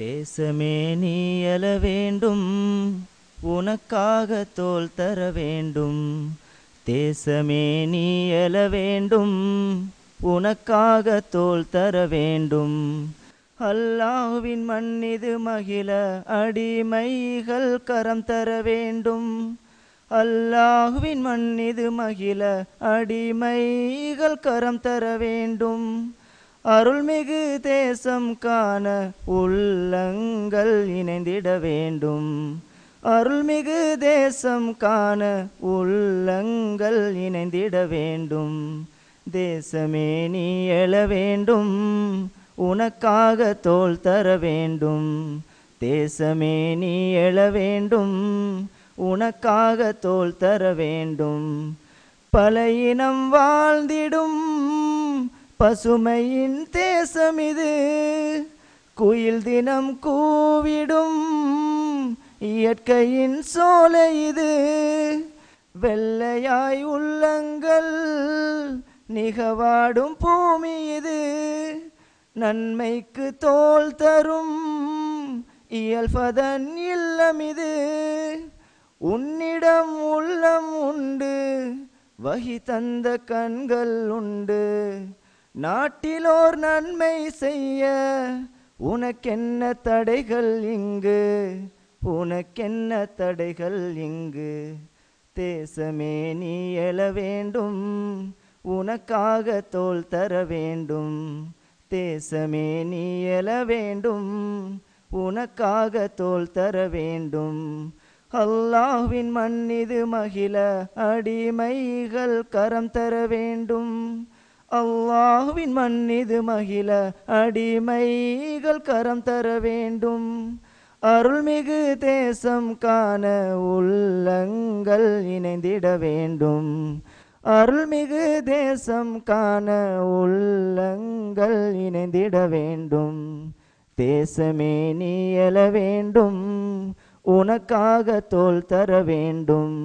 தேசமே நீ எழ வேண்டும் உனக்காக தோல் தர வேண்டும் தேசமே நீ எழ வேண்டும் உனக்காக தோல் தர வேண்டும் அல்லாஹுவின் மண்ணிது மகிழ அடிமைகள் கரம் தர வேண்டும் அல்லாஹுவின் மண்ணிது மகிழ அடிமைகள் கரம் தர வேண்டும் அருள்மிகு தேசம் காண உள்ளங்கள் இணைந்திட வேண்டும் அருள்மிகு தேசம் காண உள்ளங்கள் இணைந்திட வேண்டும் தேசமே நீ எழ வேண்டும் உனக்காக தோல் தர வேண்டும் தேசமே நீ எழ வேண்டும் உனக்காக தோல் தர வேண்டும் பல இனம் வாழ்ந்திடும் பசுமையின் தேசம் இது குயில் தினம் கூவிடும் இயற்கையின் சோலை இது வெள்ளையாய் உள்ளங்கள் நிகவாடும் பூமி இது நன்மைக்கு தோல் தரும் இயல்பதன் இல்லம் இது உன்னிடம் உள்ளம் உண்டு வகி தந்த கண்கள் உண்டு நாட்டிலோர் நன்மை செய்ய உனக்கென்ன தடைகள் இங்கு உனக்கென்ன தடைகள் இங்கு தேசமே நீ எழ வேண்டும் உனக்காக தோல் தர வேண்டும் தேசமே நீ எழ வேண்டும் உனக்காக தோல் தர வேண்டும் அல்லாஹ்வின் மன்னிது மகிழ அடிமைகள் கரம் தர வேண்டும் அல்லாஹுவின் மன்னிது மகிழ அடிமைகள் கரம் தர வேண்டும் அருள்மிகு தேசம் காண உள்ளங்கள் இணைந்திட வேண்டும் அருள்மிகு தேசம் காண உள்ளங்கள் இணைந்திட வேண்டும் தேசமே நீ எழ வேண்டும் உனக்காக தோல் தர வேண்டும்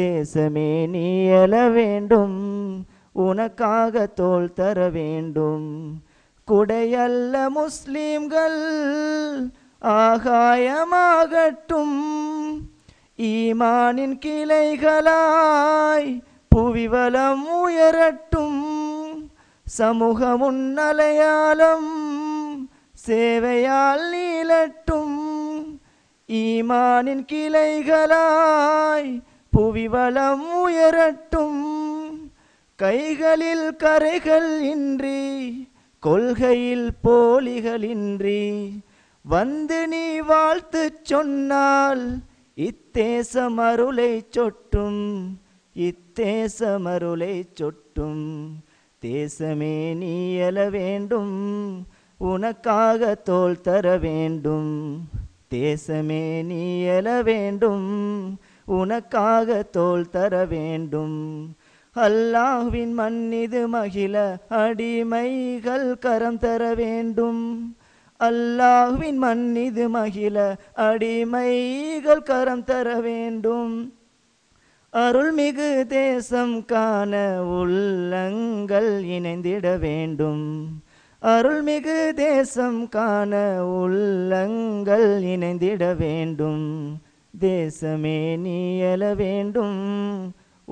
தேசமே நீ எழ வேண்டும் உனக்காக தோல் தர வேண்டும் குடையல்ல முஸ்லீம்கள் ஆகாயமாகட்டும் ஈமானின் கிளைகளாய் புவிவலம் உயரட்டும் சமூக முன்னலையாலும் சேவையால் நீளட்டும் ஈமானின் கிளைகளாய் புவிவளம் உயரட்டும் கைகளில் கரைகள் இன்றி கொள்கையில் போலிகளின்றி வந்து நீ வாழ்த்து சொன்னால் இத்தேசம் அருளை சொட்டும் இத்தேசம் அருளை சொட்டும் தேசமே நீ எழ வேண்டும் உனக்காக தோல் தர வேண்டும் தேசமே நீ எழ வேண்டும் உனக்காக தோல் தர வேண்டும் அல்லாஹ்வின் மன்னிது மகிழ அடிமைகள் கரம் தர வேண்டும் அல்லாஹ்வின் மன்னிது மகிழ அடிமைகள் கரம் தர வேண்டும் அருள்மிகு தேசம் காண உள்ளங்கள் இணைந்திட வேண்டும் அருள்மிகு தேசம் காண உள்ளங்கள் இணைந்திட வேண்டும் தேசமே நீயல வேண்டும்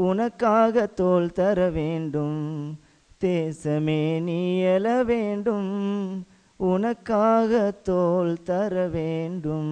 உனக்காக தோல் தர வேண்டும் தேசமே நீ எழ வேண்டும் உனக்காக தோல் தர வேண்டும்